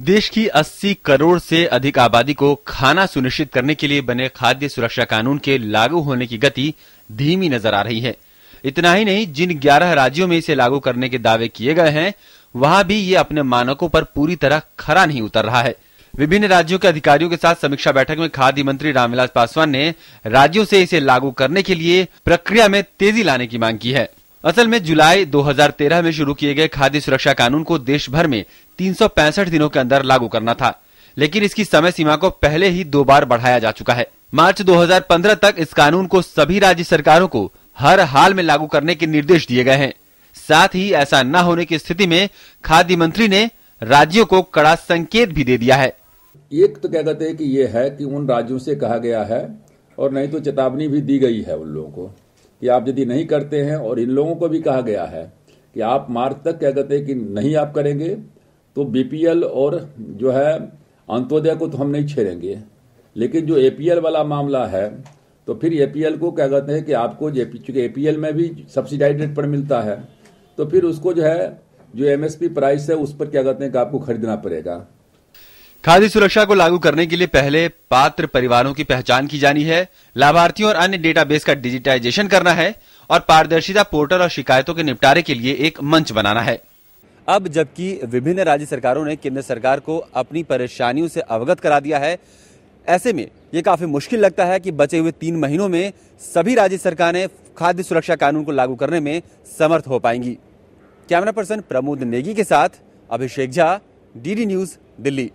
देश की 80 करोड़ से अधिक आबादी को खाना सुनिश्चित करने के लिए बने खाद्य सुरक्षा कानून के लागू होने की गति धीमी नजर आ रही है इतना ही नहीं जिन 11 राज्यों में इसे लागू करने के दावे किए गए हैं वहां भी ये अपने मानकों पर पूरी तरह खरा नहीं उतर रहा है विभिन्न राज्यों के अधिकारियों के साथ समीक्षा बैठक में खाद्य मंत्री रामविलास पासवान ने राज्यों से इसे लागू करने के लिए प्रक्रिया में तेजी लाने की मांग की है असल में जुलाई 2013 में शुरू किए गए खाद्य सुरक्षा कानून को देश भर में तीन दिनों के अंदर लागू करना था लेकिन इसकी समय सीमा को पहले ही दो बार बढ़ाया जा चुका है मार्च 2015 तक इस कानून को सभी राज्य सरकारों को हर हाल में लागू करने के निर्देश दिए गए हैं साथ ही ऐसा न होने की स्थिति में खाद्य मंत्री ने राज्यों को कड़ा संकेत भी दे दिया है एक तो क्या कहते हैं कि ये है कि उन राज्यों से कहा गया है और नहीं तो चेतावनी भी दी गई है उन लोगों को कि आप यदि नहीं करते हैं और इन लोगों को भी कहा गया है कि आप मार्च तक क्या कहते हैं कि नहीं आप करेंगे तो बीपीएल और जो है अंत्योदय को तो हम नहीं छेड़ेंगे लेकिन जो एपीएल वाला मामला है तो फिर एपीएल को क्या कहते हैं कि आपको चूंकि एपीएल में भी सब्सिडाइज रेट पर मिलता है तो फिर उसको जो है जो एमएसपी प्राइस है उस पर क्या कहते हैं कि आपको खरीदना पड़ेगा खाद्य सुरक्षा को लागू करने के लिए पहले पात्र परिवारों की पहचान की जानी है लाभार्थियों और अन्य डेटाबेस का डिजिटाइजेशन करना है और पारदर्शिता पोर्टल और शिकायतों के निपटारे के लिए एक मंच बनाना है अब जबकि विभिन्न राज्य सरकारों ने केंद्र सरकार को अपनी परेशानियों से अवगत करा दिया है ऐसे में ये काफी मुश्किल लगता है कि बचे हुए तीन महीनों में सभी राज्य सरकारें खाद्य सुरक्षा कानून को लागू करने में समर्थ हो पाएंगी कैमरा पर्सन प्रमोद नेगी के साथ अभिषेक झा डीडी न्यूज दिल्ली